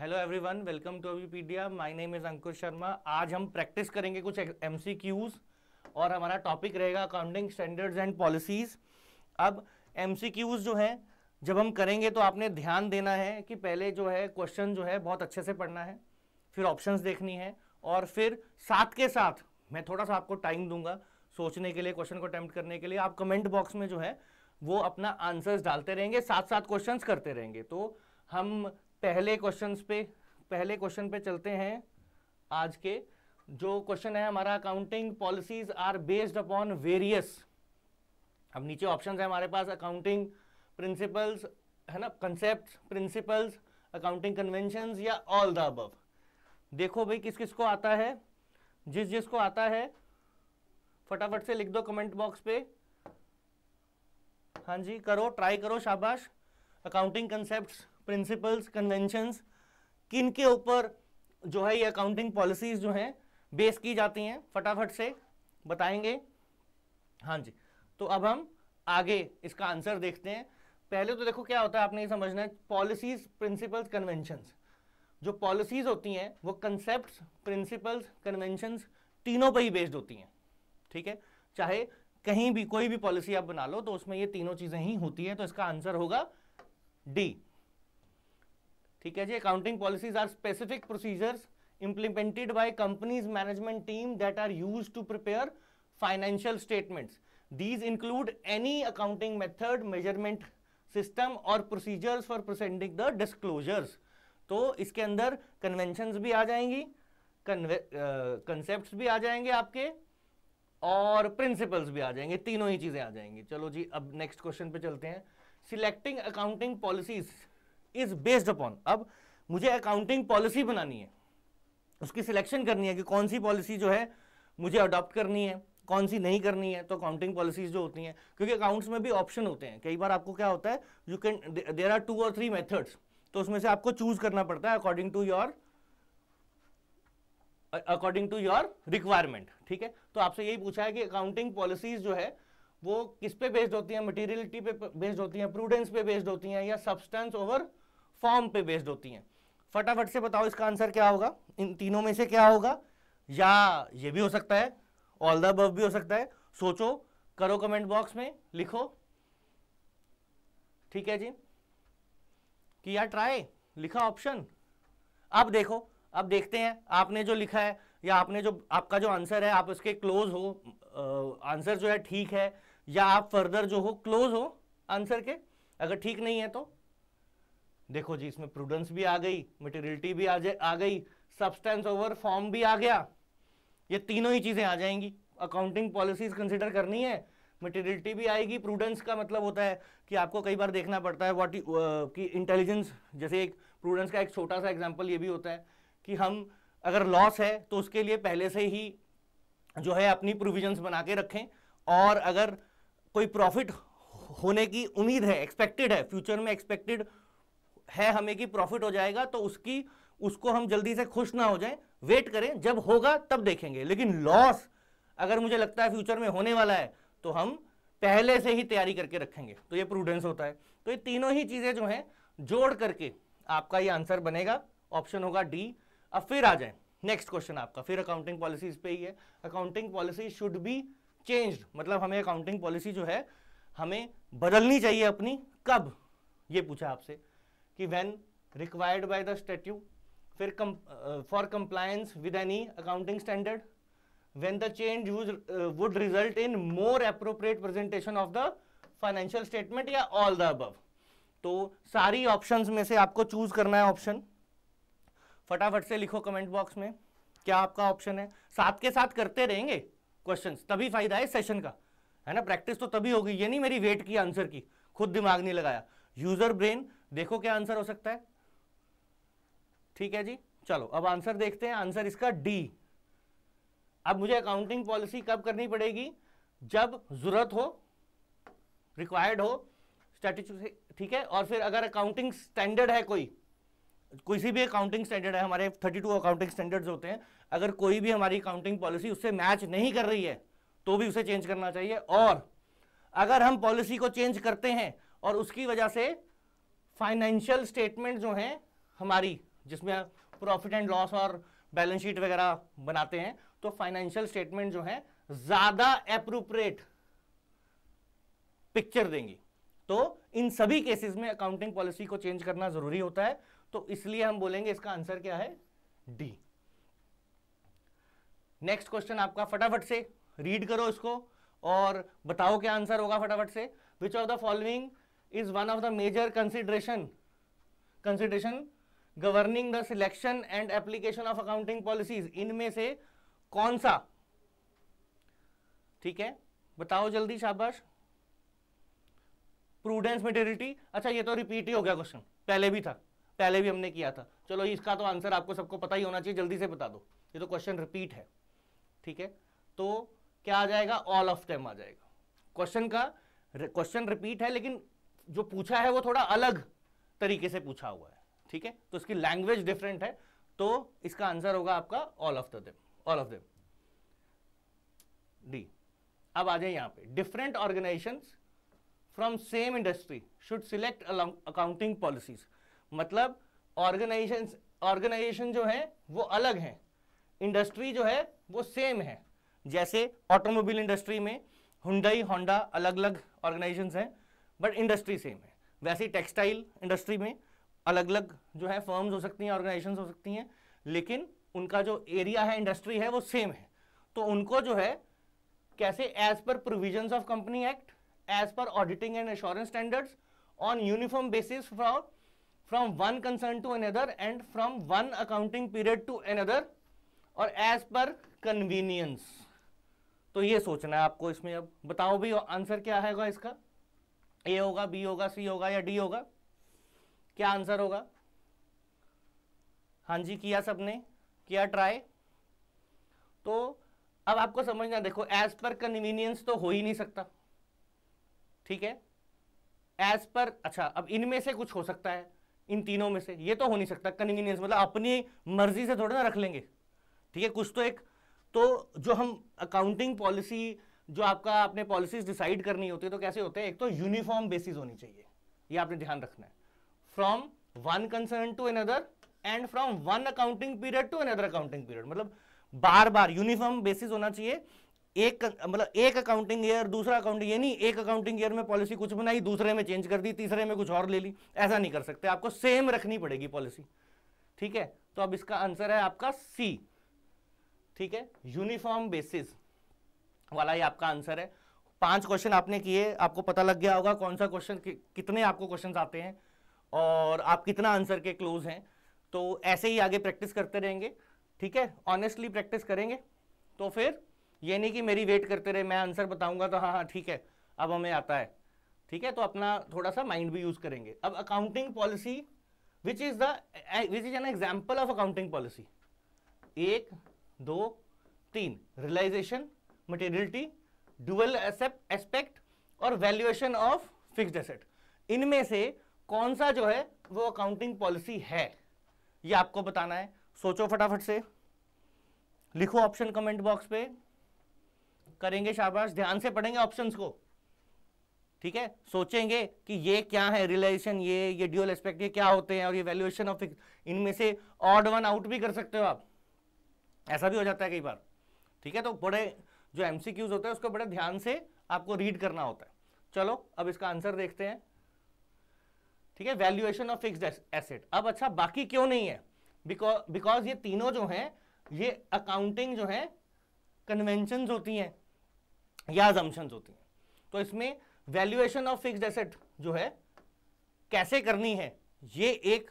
hello everyone welcome to Avipedia my name is Ankush Sharma आज हम practice करेंगे कुछ एमसीक्यूज और हमारा टॉपिक रहेगा अकाउंटिंग स्टैंडर्ड्स एंड पॉलिसीज अब एमसीक्यूज जो हैं जब हम करेंगे तो आपने ध्यान देना है कि पहले जो है क्वेश्चन जो है बहुत अच्छे से पढ़ना है फिर ऑप्शन देखनी है और फिर साथ के साथ मैं थोड़ा सा आपको टाइम दूंगा सोचने के लिए क्वेश्चन को अटैम्प्ट करने के लिए आप कमेंट बॉक्स में जो है वो अपना आंसर्स डालते रहेंगे साथ साथ क्वेश्चंस करते रहेंगे तो हम पहले क्वेश्चन पे पहले क्वेश्चन पे चलते हैं आज के जो क्वेश्चन है हमारा accounting policies are based upon various अब नीचे ऑप्शन है हमारे पास अकाउंटिंग प्रिंसिपल्स है ना कंसेप्ट प्रिंसिपल्स अकाउंटिंग कन्वेंशन या ऑल द अब देखो भाई किस किस को आता है जिस जिस को आता है फटाफट से लिख दो कमेंट बॉक्स पे हाँ जी करो ट्राई करो शाबाश अकाउंटिंग कंसेप्ट्स प्रिंसिपल्स कन्वेंशंस किन के ऊपर जो है ये अकाउंटिंग पॉलिसीज जो हैं बेस की जाती हैं फटाफट से बताएंगे हाँ जी तो अब हम आगे इसका आंसर देखते हैं पहले तो देखो क्या होता है आपने ये समझना है पॉलिसीज प्रिंसिपल्स कन्वेंशंस जो पॉलिसीज होती हैं वो कंसेप्ट प्रिंसिपल्स कन्वेंशंस तीनों पर ही बेस्ड होती हैं ठीक है चाहे कहीं भी कोई भी पॉलिसी आप बना लो तो उसमें ये तीनों चीज़ें ही होती हैं तो इसका आंसर होगा डी ठीक है जी accounting policies are specific procedures implemented by companies management team that are use to prepare financial statements these include any accounting method measurement system और procedures for presenting the disclosures तो इसके अंदर convention भी आ जाएंगी concept uh, भी आ जाएंगे आपके और प्रिंसिपल्स भी आ जाएंगे तीनों ही चीजें आ जाएंगी चलो जी अब नेक्स्ट क्वेश्चन पे चलते हैं selecting accounting policies is based upon अब मुझे अकाउंटिंग पॉलिसी बनानी है उसकी सिलेक्शन करनी है कि कौन सी पॉलिसी जो है मुझे अडॉप्ट करनी है कौन सी नहीं करनी है तो अकाउंटिंग पॉलिसीज जो होती हैं क्योंकि अकाउंट्स में भी ऑप्शन होते हैं कई बार आपको क्या होता है you can there are two और थ्री मेथड्स तो उसमें से आपको चूज करना पड़ता है according to your according to your requirement ठीक है तो आपसे यही पूछा है कि अकाउंटिंग पॉलिसीज जो है वो किस पे बेस्ड होती हैं मटेरियलिटी पे बेस्ड होती हैं प्रूडेंस पे बेस्ड होती हैं या सब्सटेंस ओवर फॉर्म पे बेस्ड होती हैं फटाफट से बताओ इसका आंसर क्या होगा इन तीनों में से क्या होगा या ये भी हो सकता है ऑल द बव भी हो सकता है सोचो करो कमेंट बॉक्स में लिखो ठीक है जी यार ट्राई लिखा ऑप्शन अब देखो अब देखते हैं आपने जो लिखा है या आपने जो आपका जो आंसर है आप उसके क्लोज हो आंसर जो है ठीक है या आप फर्दर जो हो क्लोज हो आंसर के अगर ठीक नहीं है तो देखो जी इसमें प्रूडेंस भी आ गई मटेरियलिटी भी आ जाए आ गई सब्सटेंस ओवर फॉर्म भी आ गया ये तीनों ही चीज़ें आ जाएंगी अकाउंटिंग पॉलिसीज कंसिडर करनी है मटेरियलिटी भी आएगी प्रूडेंस का मतलब होता है कि आपको कई बार देखना पड़ता है वॉट uh, कि इंटेलिजेंस जैसे एक प्रूडेंस का एक छोटा सा एग्जाम्पल ये भी होता है कि हम अगर लॉस है तो उसके लिए पहले से ही जो है अपनी प्रोविजंस बना के रखें और अगर कोई प्रॉफिट होने की उम्मीद है एक्सपेक्टेड है फ्यूचर में एक्सपेक्टेड है हमें कि प्रॉफिट हो जाएगा तो उसकी उसको हम जल्दी से खुश ना हो जाए वेट करें जब होगा तब देखेंगे लेकिन लॉस अगर मुझे लगता है फ्यूचर में होने वाला है तो हम पहले से ही तैयारी करके रखेंगे तो ये प्रूडेंस होता है तो ये तीनों ही चीज़ें जो हैं जोड़ करके आपका ये आंसर बनेगा ऑप्शन होगा डी अब फिर आ जाए नेक्स्ट क्वेश्चन आपका फिर अकाउंटिंग पॉलिसीज पे ही है accounting policy should be change मतलब हमें अकाउंटिंग पॉलिसी जो है हमें बदलनी चाहिए अपनी कब ये पूछा आपसे कि when required by the statute फिर for compliance with any accounting standard when the change would result in more appropriate presentation of the financial statement या ऑल द अबव तो सारी ऑप्शंस में से आपको चूज करना है ऑप्शन फटाफट से लिखो कमेंट बॉक्स में क्या आपका ऑप्शन है साथ के साथ करते रहेंगे क्वेश्चंस तभी फायदा है सेशन का है ना प्रैक्टिस तो तभी होगी ये नहीं मेरी वेट की आंसर की खुद दिमाग नहीं लगाया यूजर ब्रेन देखो क्या आंसर हो सकता है ठीक है जी चलो अब आंसर देखते हैं आंसर इसका डी अब मुझे अकाउंटिंग पॉलिसी कब करनी पड़ेगी जब जरूरत हो रिक्वायर्ड हो स्टैटिच ठीक है और फिर अगर अकाउंटिंग स्टैंडर्ड है कोई किसी भी अकाउंटिंग स्टैंडर्ड है हमारे 32 अकाउंटिंग स्टैंडर्ड्स होते हैं अगर कोई भी हमारी अकाउंटिंग पॉलिसी उससे मैच नहीं कर रही है तो भी उसे चेंज करना चाहिए और अगर हम पॉलिसी को चेंज करते हैं और उसकी वजह से फाइनेंशियल स्टेटमेंट जो हैं हमारी जिसमें प्रॉफिट एंड लॉस और बैलेंस शीट वगैरह बनाते हैं तो फाइनेंशियल स्टेटमेंट जो है ज़्यादा अप्रोप्रिएट पिक्चर देंगी तो इन सभी केसेस में अकाउंटिंग पॉलिसी को चेंज करना ज़रूरी होता है तो इसलिए हम बोलेंगे इसका आंसर क्या है डी नेक्स्ट क्वेश्चन आपका फटाफट से रीड करो इसको और बताओ क्या आंसर होगा फटाफट से which of the following is one of the major consideration consideration governing the selection and application of accounting policies इनमें से कौन सा ठीक है बताओ जल्दी शाबाश प्रूडेंस मेटेरिटी अच्छा ये तो रिपीट ही हो गया क्वेश्चन पहले भी था पहले भी हमने किया था चलो इसका तो आंसर आपको सबको पता ही होना चाहिए जल्दी से बता दो ये तो क्वेश्चन रिपीट है ठीक है तो क्या आ जाएगा ऑल ऑफ टेम आ जाएगा क्वेश्चन का क्वेश्चन रिपीट है लेकिन जो पूछा है वो थोड़ा अलग तरीके से पूछा हुआ है ठीक है तो इसकी लैंग्वेज डिफरेंट है तो इसका आंसर होगा आपका all of the all of them D अब आ जाए यहां पे different organisation from same industry should select accounting policies मतलब ऑर्गेनाइजेशन ऑर्गेनाइजेशन जो है वो अलग हैं इंडस्ट्री जो है वो सेम है जैसे ऑटोमोबाइल इंडस्ट्री में हुंडई होंडा अलग अलग ऑर्गेनाइजेशन हैं बट इंडस्ट्री सेम है वैसे ही टेक्सटाइल इंडस्ट्री में अलग अलग जो है फर्म्स हो सकती हैं ऑर्गेनाइजेशन हो सकती हैं लेकिन उनका जो एरिया है इंडस्ट्री है वो सेम है तो उनको जो है कैसे as per provision of company act as per auditing and assurance standards on uniform basis from from one concern to another and from one accounting period to another और एज पर कन्वीनियंस तो ये सोचना है आपको इसमें अब बताओ भी आंसर क्या है इसका ए होगा बी होगा सी होगा या डी होगा क्या आंसर होगा हाँ जी किया सबने किया ट्राई तो अब आपको समझना देखो एज पर कन्वीनियंस तो हो ही नहीं सकता ठीक है एज पर अच्छा अब इनमें से कुछ हो सकता है इन तीनों में से ये तो हो नहीं सकता कन्वीनियंस मतलब अपनी मर्जी से थोड़ा ना रख लेंगे ठीक है कुछ तो एक तो जो हम अकाउंटिंग पॉलिसी जो आपका आपने पॉलिसीज डिसाइड करनी होती है तो कैसे होते हैं एक तो यूनिफॉर्म बेसिस होनी चाहिए ये आपने ध्यान रखना है from one concern to another and from one accounting period to another accounting period मतलब बार बार यूनिफॉर्म बेसिस होना चाहिए एक मतलब एक अकाउंटिंग ईयर दूसरा अकाउंटिंग ये नहीं एक अकाउंटिंग ईयर में पॉलिसी कुछ बनाई दूसरे में चेंज कर दी तीसरे में कुछ और ले ली ऐसा नहीं कर सकते आपको सेम रखनी पड़ेगी पॉलिसी ठीक है तो अब इसका आंसर है आपका सी ठीक है यूनिफॉर्म बेसिस वाला ही आपका आंसर है पांच क्वेश्चन आपने किए आपको पता लग गया होगा कौन सा क्वेश्चन कि, कितने आपको क्वेश्चन आते हैं और आप कितना आंसर के क्लोज हैं तो ऐसे ही आगे प्रैक्टिस करते रहेंगे ठीक है ऑनेस्टली प्रैक्टिस करेंगे तो फिर ये नहीं कि मेरी वेट करते रहे मैं आंसर बताऊंगा तो हाँ हाँ ठीक है अब हमें आता है ठीक है तो अपना थोड़ा सा माइंड भी यूज करेंगे अब accounting policy which is the which is an example of accounting policy एक दो तीन रियलाइजेशन मटेरियलिटी ड्यूअल एस्पेक्ट और वैल्यूएशन ऑफ फिक्स्ड एसेट इनमें से कौन सा जो है वो अकाउंटिंग पॉलिसी है ये आपको बताना है सोचो फटाफट से लिखो ऑप्शन कमेंट बॉक्स पे करेंगे शाबाश ध्यान से पढ़ेंगे ऑप्शंस को ठीक है सोचेंगे कि ये क्या है रिलेशन ये ये ड्यूअल एस्पेक्ट ये क्या होते हैं और ये वैल्यूएशन ऑफ इनमें से ऑड वन आउट भी कर सकते हो आप ऐसा भी हो जाता है कई बार ठीक है तो बड़े जो एमसीक्यूज होता है उसको बड़े ध्यान से आपको रीड करना होता है चलो अब इसका आंसर देखते हैं ठीक है वैल्यूएशन ऑफ फिक्स एसेट अब अच्छा बाकी क्यों नहीं है बिकॉज ये तीनों जो हैं ये अकाउंटिंग जो है कन्वेंशन होती हैं या अजम्पन होती हैं तो इसमें वैल्यूएशन ऑफ फिक्स एसेट जो है कैसे करनी है ये एक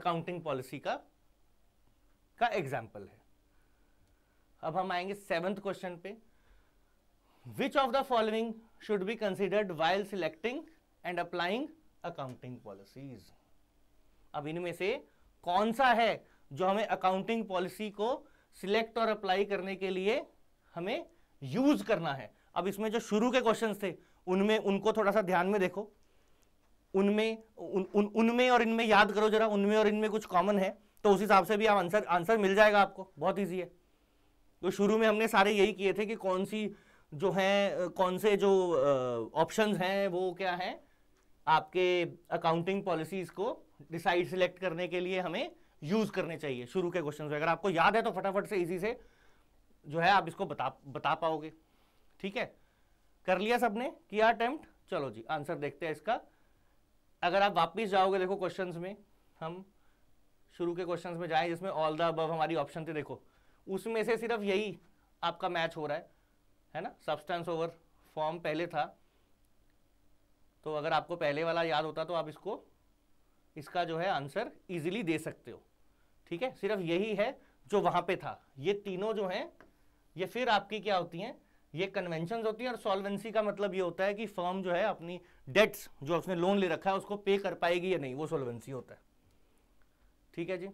अकाउंटिंग पॉलिसी का का एग्जाम्पल है अब हम आएंगे सेवंथ क्वेश्चन पे which of the following should be considered while selecting and applying accounting policies अब इनमें से कौन सा है जो हमें अकाउंटिंग पॉलिसी को सिलेक्ट और अप्लाई करने के लिए हमें यूज करना है अब इसमें जो शुरू के क्वेश्चंस थे उनमें उनको थोड़ा सा ध्यान में देखो उनमें उन, उन, उनमें और इनमें याद करो जरा उनमें और इनमें कुछ कॉमन है तो उस हिसाब से भी आप आंसर आंसर मिल जाएगा आपको बहुत ईजी है तो शुरू में हमने सारे यही किए थे कि कौन सी जो है कौन से जो ऑप्शंस हैं वो क्या है आपके अकाउंटिंग पॉलिसीज़ को डिसाइड सिलेक्ट करने के लिए हमें यूज़ करने चाहिए शुरू के क्वेश्चन अगर आपको याद है तो फटाफट से इजी से जो है आप इसको बता बता पाओगे ठीक है कर लिया सबने किया अटेम्प्ट चलो जी आंसर देखते हैं इसका अगर आप वापस जाओगे देखो क्वेश्चंस में हम शुरू के क्वेश्चंस में जाएं जिसमें ऑल द अब हमारी ऑप्शन थे देखो उसमें से सिर्फ यही आपका मैच हो रहा है है ना सब्सटेंस ओवर फॉर्म पहले था तो अगर आपको पहले वाला याद होता तो आप इसको इसका जो है आंसर इजीली दे सकते हो ठीक है सिर्फ यही है जो वहां पे था ये तीनों जो हैं ये फिर आपकी क्या होती हैं ये कन्वेंशन होती हैं और सॉल्वेंसी का मतलब ये होता है कि फॉर्म जो है अपनी डेट्स जो उसने लोन ले रखा है उसको पे कर पाएगी या नहीं वो सोलवेंसी होता है ठीक है जी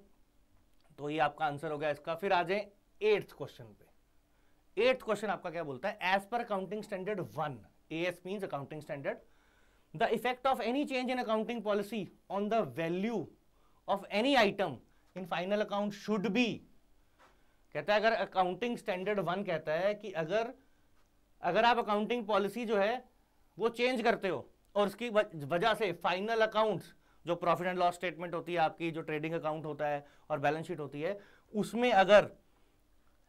तो ये आपका आंसर हो गया इसका फिर आ जाए एट्थ क्वेश्चन पे एट्थ क्वेश्चन आपका क्या बोलता है एज पर accounting standard one A S mean accounting standard the effect of any change in accounting policy on the value of any item in final account should be कहता है अगर accounting standard one कहता है कि अगर अगर आप अकाउंटिंग पॉलिसी जो है वो चेंज करते हो और उसकी वजह से फाइनल अकाउंट्स जो प्रॉफिट एंड लॉस स्टेटमेंट होती है आपकी जो ट्रेडिंग अकाउंट होता है और बैलेंस शीट होती है उसमें अगर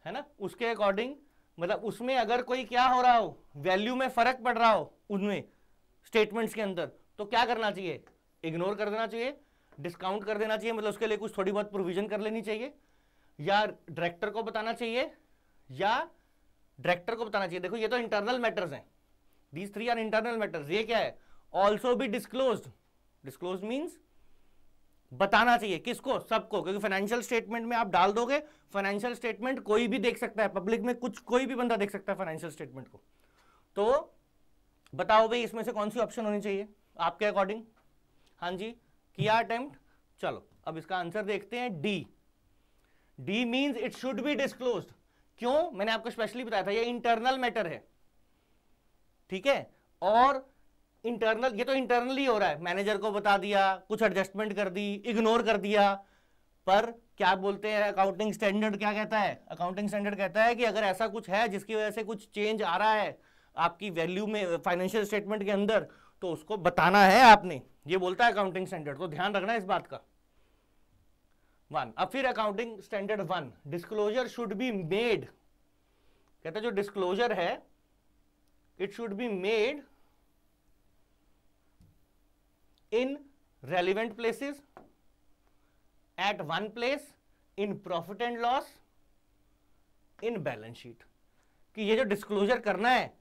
है ना उसके अकॉर्डिंग मतलब उसमें अगर कोई क्या हो रहा हो वैल्यू में फर्क पड़ रहा हो उनमें स्टेटमेंट्स के अंदर तो क्या करना चाहिए इग्नोर कर देना चाहिए डिस्काउंट कर देना चाहिए मतलब उसके लिए कुछ थोड़ी बहुत प्रोविजन कर लेनी चाहिए या डायरेक्टर को बताना चाहिए या डायरेक्टर को बताना चाहिए देखो ये तो इंटरनल मैटर्स हैं these three are internal matters ये क्या है ऑल्सो भी डिस्क्लोज डिस्क्लोज मीन्स बताना चाहिए किसको सबको क्योंकि फाइनेंशियल स्टेटमेंट में आप डाल दोगे फाइनेंशियल स्टेटमेंट कोई भी देख सकता है पब्लिक में कुछ कोई भी बंदा देख सकता है फाइनेंशियल स्टेटमेंट को तो बताओ भाई इसमें से कौन सी ऑप्शन होनी चाहिए आपके अकॉर्डिंग हाँ जी किया अटेम्प्ट चलो अब इसका आंसर देखते हैं D D means it should be disclose क्यों मैंने आपको स्पेशली बताया था ये इंटरनल मैटर है ठीक है और इंटरनल ये तो इंटरनली हो रहा है मैनेजर को बता दिया कुछ एडजस्टमेंट कर दी इग्नोर कर दिया पर क्या बोलते हैं अकाउंटिंग स्टैंडर्ड क्या कहता है अकाउंटिंग स्टैंडर्ड कहता है कि अगर ऐसा कुछ है जिसकी वजह से कुछ चेंज आ रहा है आपकी वैल्यू में फाइनेंशियल स्टेटमेंट के अंदर तो उसको बताना है आपने ये बोलता है अकाउंटिंग स्टैंडर्ड तो ध्यान रखना इस बात का वन अब फिर accounting standard one disclosure should be made कहता जो डिस्क्लोजर है it should be made in relevant places at one place in profit and loss in balance sheet कि ये जो डिस्क्लोजर करना है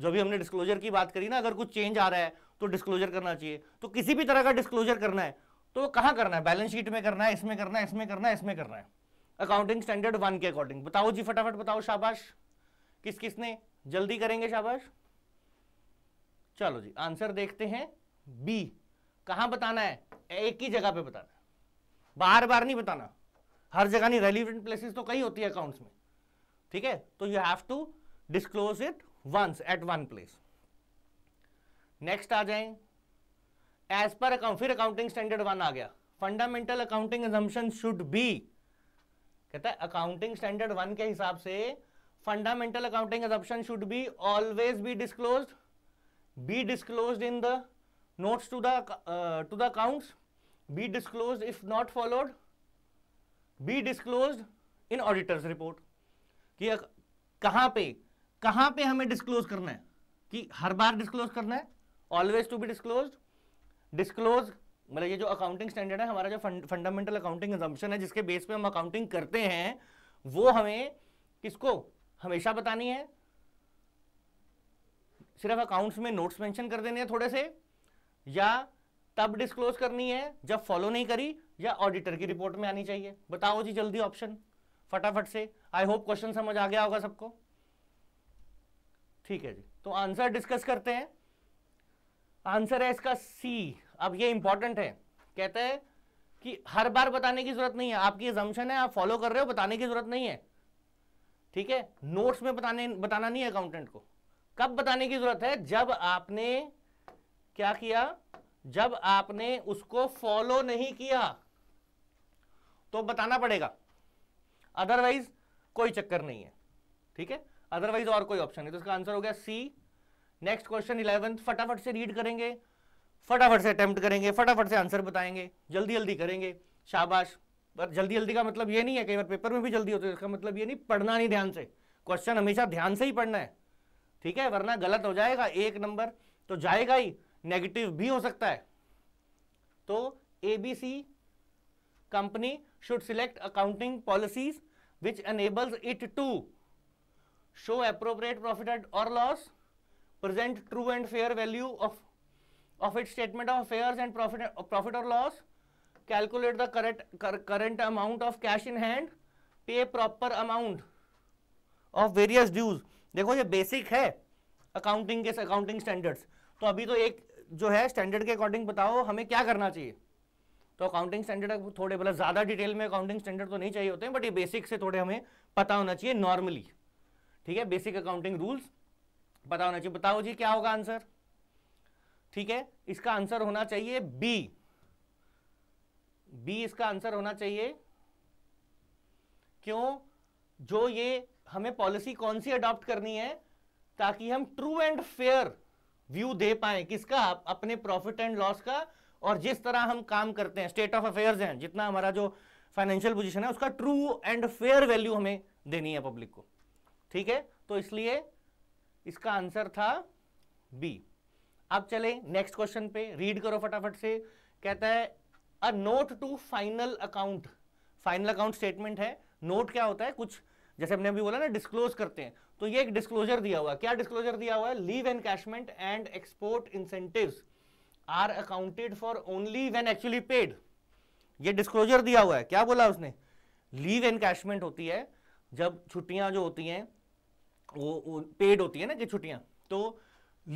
जो भी हमने डिस्क्लोजर की बात करी ना अगर कुछ चेंज आ रहा है तो डिस्क्लोजर करना चाहिए तो किसी भी तरह का डिस्क्लोजर करना है तो कहां करना है बैलेंस शीट में करना है इसमें करना है इसमें करना है इसमें करना है अकाउंटिंग स्टैंडर्ड वन के अकॉर्डिंग बताओ जी फटाफट बताओ शाबाश किस किसने जल्दी करेंगे शाबाश चलो जी आंसर देखते हैं बी कहां बताना है एक ही जगह पे बताना है बार बार नहीं बताना हर जगह नहीं रेलिवेंट प्लेसेस तो कई होती है अकाउंट्स में ठीक है तो you have to disclose it once at one place next आ जाए एज पर अकाउंट फिर अकाउंटिंग स्टैंडर्ड वन आ गया fundamental accounting assumption should be कहता है अकाउंटिंग स्टैंडर्ड वन के हिसाब से fundamental accounting assumption should be always be disclose be disclose in the notes to the uh, to the accounts be disclosed if not followed be disclosed in auditors report कि कहां पे कहां पे हमें disclose करना है कि हर बार डिस्क्लोज करना है always to be disclose disclose मतलब ये जो अकाउंटिंग स्टैंडर्ड है हमारा जो फंडामेंटल अकाउंटिंग एजम्पन है जिसके बेस पे हम अकाउंटिंग करते हैं वो हमें किसको हमेशा बतानी है सिर्फ अकाउंट्स में नोट्स मेंशन कर देने हैं थोड़े से या तब डिस्क्लोज करनी है जब फॉलो नहीं करी या ऑडिटर की रिपोर्ट में आनी चाहिए बताओ जी जल्दी ऑप्शन फटाफट से आई होप क्वेश्चन समझ आ गया होगा सबको ठीक है जी तो आंसर डिस्कस करते हैं आंसर है इसका सी अब ये इंपॉर्टेंट है कहते हैं कि हर बार बताने की जरूरत नहीं है आपकी एजम्पन है आप फॉलो कर रहे हो बताने की जरूरत नहीं है ठीक है नोट्स में बताने बताना नहीं है अकाउंटेंट को कब बताने की जरूरत है जब आपने क्या किया जब आपने उसको फॉलो नहीं किया तो बताना पड़ेगा अदरवाइज कोई चक्कर नहीं है ठीक है अदरवाइज और कोई ऑप्शन नहीं तो इसका आंसर हो गया सी नेक्स्ट क्वेश्चन इलेवन फटाफट से रीड करेंगे फटाफट से अटेम्प्ट करेंगे फटाफट से आंसर बताएंगे जल्दी जल्दी करेंगे शाबाश पर जल्दी जल्दी का मतलब ये नहीं है कई बार पेपर में भी जल्दी होते हैं इसका मतलब ये नहीं पढ़ना नहीं ध्यान से क्वेश्चन हमेशा ध्यान से ही पढ़ना है ठीक है वरना गलत हो जाएगा एक नंबर तो जाएगा ही नेगेटिव भी हो सकता है तो A B C company should select accounting policies which enables it to show appropriate profit at और loss present true and fair value of of it statement of affair and profit profit और loss calculate the current current amount of cash in hand पे proper amount of various dues देखो ये basic है accounting के accounting standards तो अभी तो एक जो है स्टैंडर्ड के अकॉर्डिंग बताओ हमें क्या करना चाहिए तो अकाउंटिंग स्टैंडर्ड थोड़े मतलब ज़्यादा डिटेल में अकाउंटिंग स्टैंडर्ड तो नहीं चाहिए होते हैं बट ये बेसिक से थोड़े हमें पता होना चाहिए नॉर्मली ठीक है बेसिक अकाउंटिंग रूल्स पता होना चाहिए बताओ जी क्या होगा आंसर ठीक है इसका आंसर होना चाहिए बी बी इसका आंसर होना चाहिए क्यों जो ये हमें पॉलिसी कौन सी अडॉप्ट करनी है ताकि हम ट्रू एंड फेयर व्यू दे पाए किसका अपने प्रॉफिट एंड लॉस का और जिस तरह हम काम करते हैं स्टेट ऑफ अफेयर्स हैं जितना हमारा जो फाइनेंशियल पोजीशन है उसका ट्रू एंड फेयर वैल्यू हमें देनी है पब्लिक को ठीक है तो इसलिए इसका आंसर था बी अब चले नेक्स्ट क्वेश्चन पे रीड करो फटाफट से कहता है a note to final account final account statement है नोट क्या होता है कुछ जैसे हमने अभी बोला ना डिस्क्लोज करते हैं तो ये एक डिस्क्लोजर दिया हुआ क्या डिस्क्लोजर दिया हुआ है leave encashment and export incentive are accounted for only when actually paid ये डिस्क्लोजर दिया हुआ है क्या बोला उसने लीव कैशमेंट होती है जब छुट्टियां जो होती हैं वो, वो पेड होती है ना कि छुट्टियां तो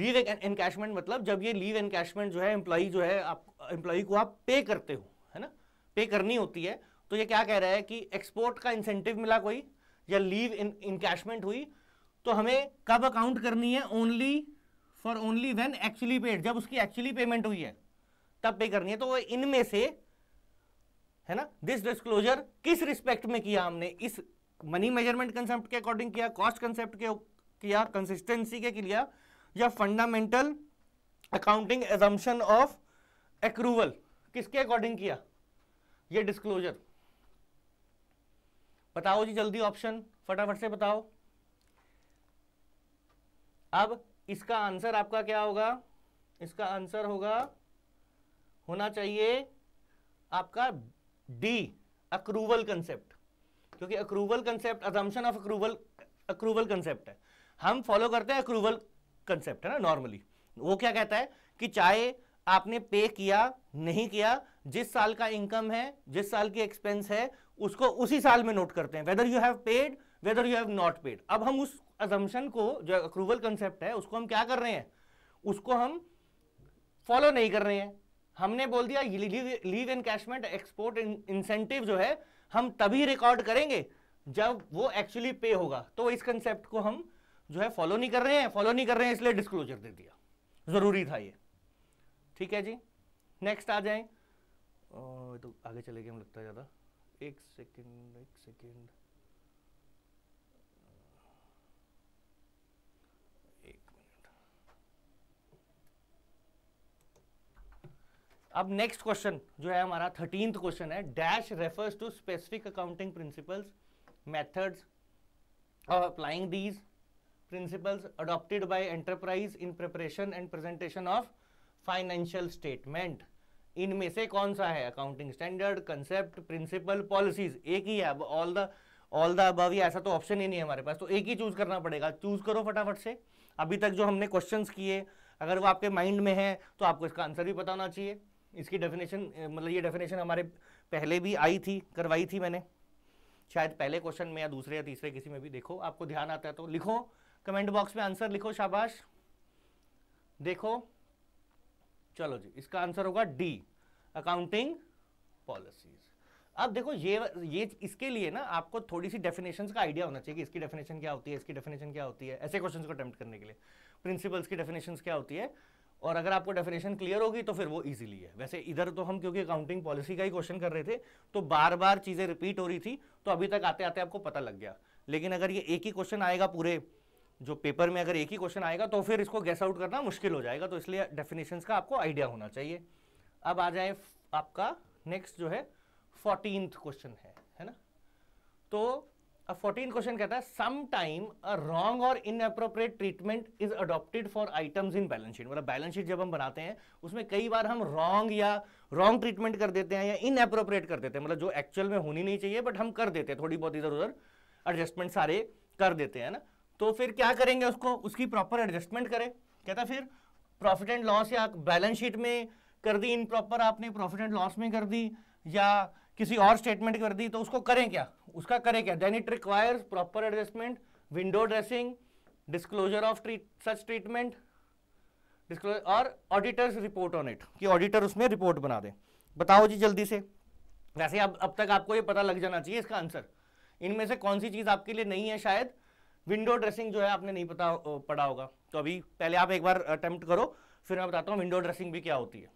लीव एनकैशमेंट मतलब जब ये लीव एनकैशमेंट जो है एम्प्लॉई जो है आप एम्प्लॉई को आप पे करते हो है ना पे करनी होती है तो ये क्या कह रहा है कि एक्सपोर्ट का इंसेंटिव मिला कोई या लीव इन इनकैशमेंट हुई तो हमें कब अकाउंट करनी है only for only when actually paid जब उसकी एक्चुअली पेमेंट हुई है तब पे करनी है तो इनमें से है ना दिस डिस्क्लोजर किस रिस्पेक्ट में किया हमने इस मनी मेजरमेंट कंसेप्ट के अकॉर्डिंग किया कॉस्ट कंसेप्ट के किया कंसिस्टेंसी के किया या fundamental accounting assumption of accrual किसके अकॉर्डिंग किया ये डिस्क्लोजर बताओ जी जल्दी ऑप्शन फटाफट से बताओ अब इसका आंसर आपका क्या होगा इसका आंसर होगा होना चाहिए आपका डी अक्रूवल कंसेप्ट क्योंकि accrual concept assumption of accrual accrual concept है हम फॉलो करते हैं अक्रूवल कंसेप्ट है ना नॉर्मली वो क्या कहता है कि चाहे आपने पे किया नहीं किया जिस साल का इनकम है जिस साल की एक्सपेंस है उसको उसी साल में नोट करते हैं whether you have paid whether you have not paid अब हम उस अजम्पन को जो अक्रूवल कंसेप्ट है उसको हम क्या कर रहे हैं उसको हम फॉलो नहीं कर रहे हैं हमने बोल दिया लीव एनकैशमेंट एक्सपोर्ट इंसेंटिव जो है हम तभी रिकॉर्ड करेंगे जब वो एक्चुअली पे होगा तो इस कंसेप्ट को हम जो है फॉलो नहीं कर रहे हैं फॉलो नहीं कर रहे हैं इसलिए डिस्क्लोजर दे दिया ज़रूरी था ये ठीक है जी नेक्स्ट आ जाए तो आगे चले गए हम लगता है ज़्यादा एक सेकेंड एक सेकेंड अब नेक्स्ट क्वेश्चन जो है हमारा थर्टींथ क्वेश्चन है dash refers to specific accounting principles methods और applying these principles adopted enterprise in preparation and and of financial statement statement इनमें से कौन सा है accounting standard concept principle policies एक ही है अब ऑल द ऑल द अब ऐसा तो ऑप्शन ही नहीं है हमारे पास तो एक ही चूज करना पड़ेगा चूज करो फटाफट से अभी तक जो हमने क्वेश्चंस किए अगर वो आपके माइंड में है तो आपको इसका आंसर भी पता होना चाहिए इसकी डेफिनेशन मतलब ये डेफिनेशन हमारे पहले भी आई थी करवाई थी मैंने शायद पहले क्वेश्चन में या दूसरे या तीसरे किसी में भी देखो आपको ध्यान आता है तो लिखो कमेंट बॉक्स में आंसर लिखो शाबाश देखो चलो जी इसका आंसर होगा डी अकाउंटिंग पॉलिसीज अब देखो ये ये इसके लिए ना आपको थोड़ी सी डेफिनेशंस का आइडिया होना चाहिए कि इसकी डेफिनेशन क्या होती है इसकी डेफिनेशन क्या होती है ऐसे क्वेश्चंस को अटैम्प्ट करने के लिए प्रिंसिपल्स की डेफिनेशंस क्या होती है और अगर आपको डेफिनेशन क्लियर होगी तो फिर वो इजीली है वैसे इधर तो हम क्योंकि अकाउंटिंग पॉलिसी का ही क्वेश्चन कर रहे थे तो बार बार चीज़ें रिपीट हो रही थी तो अभी तक आते आते आपको पता लग गया लेकिन अगर ये एक ही क्वेश्चन आएगा पूरे जो पेपर में अगर एक ही क्वेश्चन आएगा तो फिर इसको गैस आउट करना मुश्किल हो जाएगा तो इसलिए डेफिनेशन का आपको आइडिया होना चाहिए अब आ जाए आपका नेक्स्ट जो है फोर्टीन क्वेश्चन है है ना तो अब 14 क्वेश्चन कहता है सम टाइम अ रॉन्ग और inappropriate treatment is adopted for items in balance sheet मतलब बैलेंस शीट जब हम बनाते हैं उसमें कई बार हम रॉन्ग या रॉन्ग ट्रीटमेंट कर देते हैं या इनअप्रोप्रिएट कर देते हैं मतलब जो एक्चुअल में होनी नहीं चाहिए बट हम कर देते हैं थोड़ी बहुत इधर उधर एडजस्टमेंट सारे कर देते हैं ना तो फिर क्या करेंगे उसको उसकी प्रॉपर एडजस्टमेंट करें कहता फिर प्रॉफिट एंड लॉस या बैलेंस शीट में कर दी इन प्रॉपर आपने प्रॉफिट एंड लॉस में कर दी या किसी और स्टेटमेंट कर दी तो उसको करें क्या उसका करें क्या then it requires proper adjustment window dressing disclosure of treat such treatment disclosure और ऑडिटर्स रिपोर्ट ऑन इट कि ऑडिटर उसमें रिपोर्ट बना दें बताओ जी जल्दी से वैसे अब अब तक आपको ये पता लग जाना चाहिए इसका आंसर इनमें से कौन सी चीज़ आपके लिए नहीं है शायद विंडो ड्रेसिंग जो है आपने नहीं पता पढ़ा होगा तो अभी पहले आप एक बार अटेम्प्ट करो फिर मैं बताता हूँ विंडो ड्रेसिंग भी क्या होती है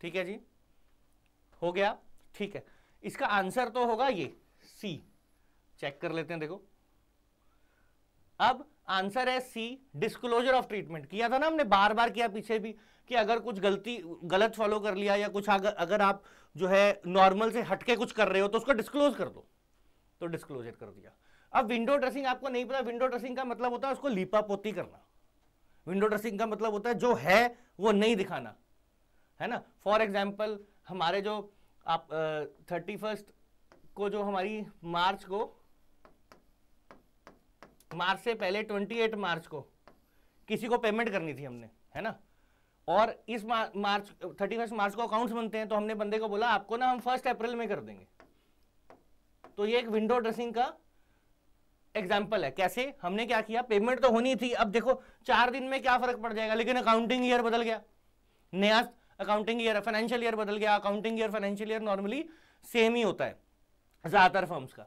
ठीक है जी हो गया ठीक है इसका आंसर तो होगा ये सी चेक कर लेते हैं देखो अब आंसर है सी डिस्क्लोजर ऑफ ट्रीटमेंट किया था ना हमने बार बार किया पीछे भी कि अगर कुछ गलती गलत फॉलो कर लिया या कुछ अगर अगर आप जो है नॉर्मल से हटके कुछ कर रहे हो तो उसको डिस्क्लोज कर दो तो डिस्क्लोजर कर दिया अब विंडो ड्रेसिंग आपको नहीं पता विंडो ड्रेसिंग का मतलब होता है उसको लीपा पोती करना विंडो ड्रेसिंग का मतलब होता है जो है वो नहीं दिखाना है ना फॉर एग्जाम्पल हमारे जो आप थर्टी फर्स्ट को जो हमारी मार्च को मार्च से पहले 28 मार्च को किसी को पेमेंट करनी थी हमने है ना और इस मार्च थर्टी फर्स्ट मार्च को अकाउंट्स बनते हैं तो हमने बंदे को बोला आपको ना हम फर्स्ट अप्रैल में कर देंगे तो ये एक विंडो ड्रेसिंग का एग्जाम्पल है कैसे हमने क्या किया पेमेंट तो होनी थी अब देखो चार दिन में क्या फर्क पड़ जाएगा लेकिन अकाउंटिंग ईयर बदल गया नया अकाउंटिंग ईयर फाइनेंशियल ईयर बदल गया accounting year financial year normally same ही होता है ज़्यादातर फर्म्स का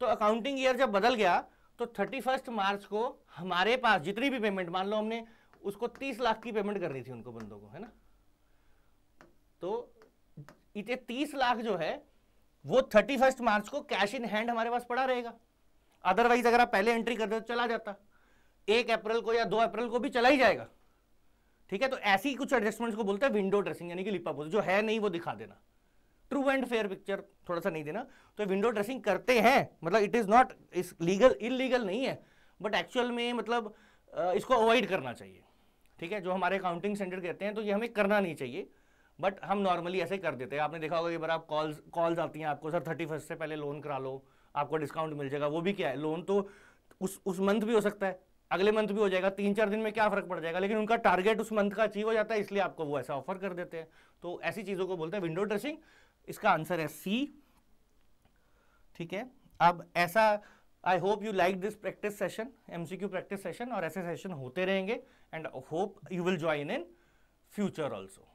तो अकाउंटिंग ईयर जब बदल गया तो थर्टी फर्स्ट मार्च को हमारे पास जितनी भी पेमेंट मान लो हमने उसको तीस लाख की पेमेंट करनी थी उनको बंदों को है ना तो इतने तीस लाख जो है वो थर्टी फर्स्ट मार्च को कैश इन हैंड हमारे पास पड़ा रहेगा अदरवाइज अगर आप पहले एंट्री कर दे तो चला जाता एक अप्रैल को या दो अप्रैल को भी चला ही जाएगा ठीक है तो ऐसी कुछ एडजस्टमेंट्स को बोलते हैं विंडो ड्रेसिंग यानी कि लिपा बोलते जो है नहीं वो दिखा देना ट्रू एंड फेयर पिक्चर थोड़ा सा नहीं देना तो विंडो ड्रेसिंग करते हैं मतलब इट इज़ नॉट इस लीगल इलीगल नहीं है बट एक्चुअल में मतलब इसको अवॉइड करना चाहिए ठीक है जो हमारे अकाउंटिंग सेंटर कहते हैं तो ये हमें करना नहीं चाहिए बट हम नॉर्मली ऐसे कर देते हैं आपने देखा होगा कि बार आप कॉल्स कॉल्स आती हैं आपको सर थर्टी फर्स्ट से पहले लोन करा लो आपको डिस्काउंट मिल जाएगा वो भी क्या है लोन तो उस उस मंथ भी हो सकता है अगले मंथ भी हो जाएगा तीन चार दिन में क्या फर्क पड़ जाएगा लेकिन उनका टारगेट उस मंथ का अचीव हो जाता है इसलिए आपको वो ऐसा ऑफर कर देते हैं तो ऐसी चीज़ों को बोलते हैं विंडो ड्रेसिंग इसका आंसर है सी ठीक है अब ऐसा I hope you like this practice session MCQ practice session और ऐसे सेशन होते रहेंगे and hope you will join in future also